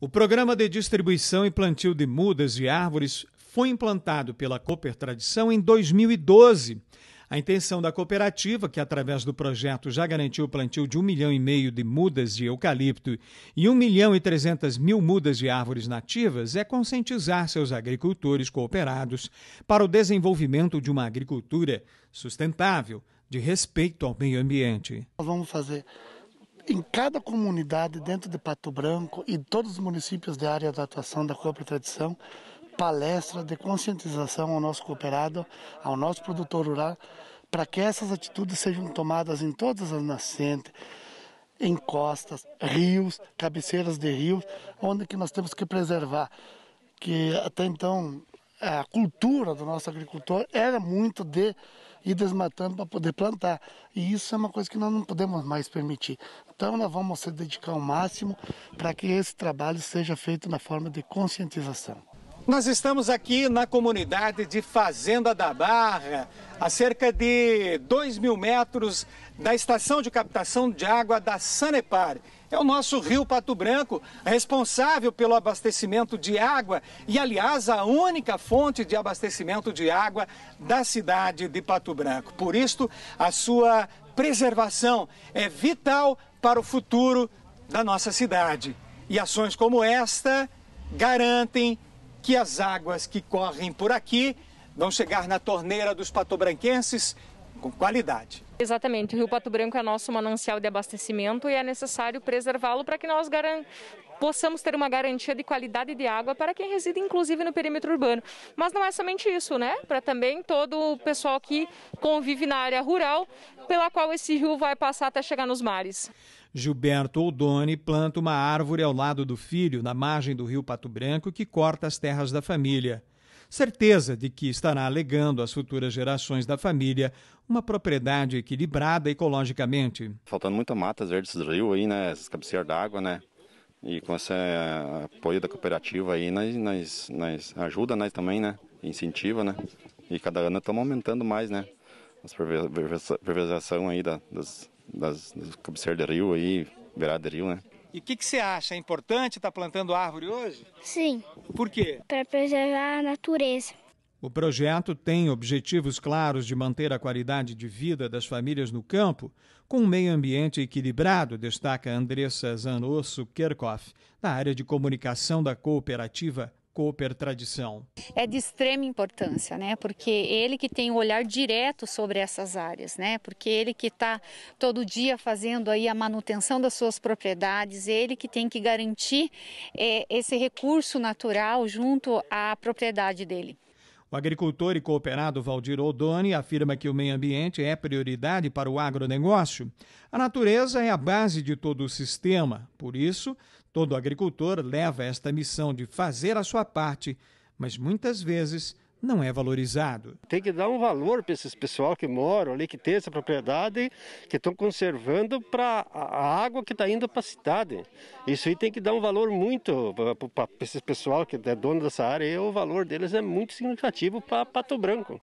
O programa de distribuição e plantio de mudas e árvores foi implantado pela Cooper Tradição em 2012. A intenção da cooperativa, que através do projeto já garantiu o plantio de um milhão e meio de mudas de eucalipto e um milhão e trezentas mil mudas de árvores nativas, é conscientizar seus agricultores cooperados para o desenvolvimento de uma agricultura sustentável, de respeito ao meio ambiente. Vamos fazer em cada comunidade dentro de Pato Branco e todos os municípios da área de atuação da Copa Tradição, palestras de conscientização ao nosso cooperado, ao nosso produtor rural, para que essas atitudes sejam tomadas em todas as nascentes, em costas, rios, cabeceiras de rios, onde que nós temos que preservar, que até então a cultura do nosso agricultor era muito de e desmatando para poder plantar. E isso é uma coisa que nós não podemos mais permitir. Então nós vamos se dedicar ao máximo para que esse trabalho seja feito na forma de conscientização. Nós estamos aqui na comunidade de Fazenda da Barra, a cerca de 2 mil metros da estação de captação de água da Sanepar é o nosso Rio Pato Branco, responsável pelo abastecimento de água e, aliás, a única fonte de abastecimento de água da cidade de Pato Branco. Por isto, a sua preservação é vital para o futuro da nossa cidade. E ações como esta garantem que as águas que correm por aqui vão chegar na torneira dos patobranquenses com qualidade. Exatamente, o Rio Pato Branco é nosso manancial de abastecimento e é necessário preservá-lo para que nós garan... possamos ter uma garantia de qualidade de água para quem reside inclusive no perímetro urbano. Mas não é somente isso, né? Para também todo o pessoal que convive na área rural, pela qual esse rio vai passar até chegar nos mares. Gilberto Oldoni planta uma árvore ao lado do filho, na margem do rio Pato Branco, que corta as terras da família certeza de que estará legando às futuras gerações da família uma propriedade equilibrada ecologicamente. Faltando muita mata verde do rio aí, né? Essas cabeceiras d'água, né? E com esse eh, apoio da cooperativa aí, nós, nós, nós ajuda nós também, né? Incentiva, né? E cada ano estamos aumentando mais, né? As preservação aí da, das, das, das cabeceiras de rio aí, beirada de rio, né? E o que, que você acha? É importante estar tá plantando árvore hoje? Sim. Por quê? Para preservar a natureza. O projeto tem objetivos claros de manter a qualidade de vida das famílias no campo, com um meio ambiente equilibrado, destaca Andressa Zanosso Kerkoff, da área de comunicação da cooperativa Cooper Tradição. É de extrema importância, né? Porque ele que tem o um olhar direto sobre essas áreas, né? Porque ele que está todo dia fazendo aí a manutenção das suas propriedades, ele que tem que garantir é, esse recurso natural junto à propriedade dele. O agricultor e cooperado Valdir Odoni afirma que o meio ambiente é prioridade para o agronegócio. A natureza é a base de todo o sistema, por isso, Todo agricultor leva esta missão de fazer a sua parte, mas muitas vezes não é valorizado. Tem que dar um valor para esses pessoal que moram ali, que tem essa propriedade, que estão conservando para a água que está indo para a cidade. Isso aí tem que dar um valor muito para esse pessoal que é dono dessa área. E o valor deles é muito significativo para Pato Branco.